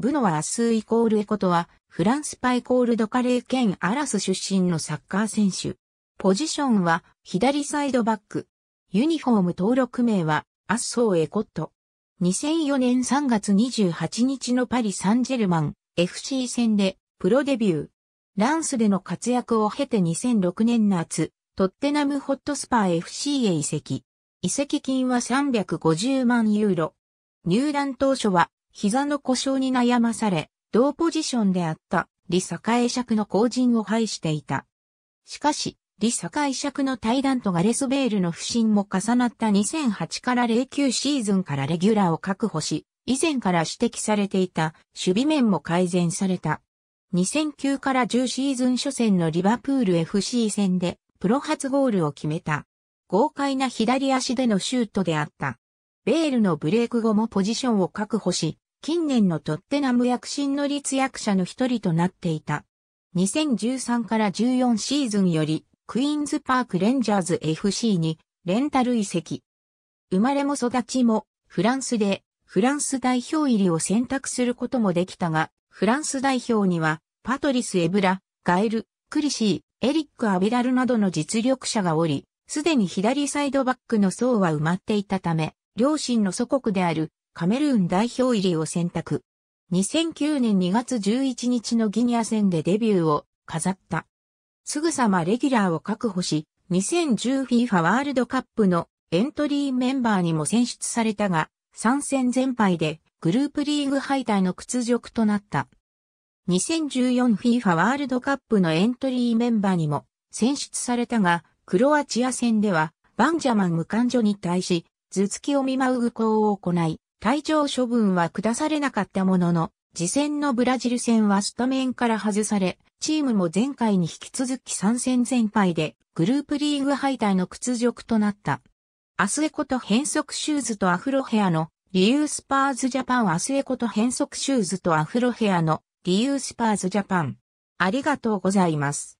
ブノワ・アスイコールエコとは、フランスパイコールドカレー兼アラス出身のサッカー選手。ポジションは、左サイドバック。ユニフォーム登録名は、アッソー・エコット。2004年3月28日のパリ・サンジェルマン FC 戦で、プロデビュー。ランスでの活躍を経て2006年夏、トッテナムホットスパー FC へ移籍。移籍金は350万ユーロ。入団当初は膝の故障に悩まされ、同ポジションであった李栄釈の後陣を排していた。しかし、李栄釈の対談とガレス・ベールの不振も重なった2008から09シーズンからレギュラーを確保し、以前から指摘されていた守備面も改善された。2009から10シーズン初戦のリバプール FC 戦でプロ初ゴールを決めた。豪快な左足でのシュートであった。ベールのブレイク後もポジションを確保し、近年のトッテナム躍進の立役者の一人となっていた。2013から14シーズンより、クイーンズパークレンジャーズ FC にレンタル移籍。生まれも育ちもフランスでフランス代表入りを選択することもできたが、フランス代表にはパトリス・エブラ、ガエル、クリシー、エリック・アビラルなどの実力者がおり、すでに左サイドバックの層は埋まっていたため、両親の祖国であるカメルーン代表入りを選択。2009年2月11日のギニア戦でデビューを飾った。すぐさまレギュラーを確保し、2010FIFA ワールドカップのエントリーメンバーにも選出されたが、参戦全敗でグループリーグ敗退の屈辱となった。2014FIFA ワールドカップのエントリーメンバーにも選出されたが、クロアチア戦ではバンジャマン無感所に対し、頭突きを見舞う愚行を行い、退場処分は下されなかったものの、次戦のブラジル戦はスタメンから外され、チームも前回に引き続き参戦全敗で、グループリーグ敗退の屈辱となった。アスエコと変則シューズとアフロヘアのリユースパーズジャパンアスエコと変則シューズとアフロヘアのリユースパーズジャパン。ありがとうございます。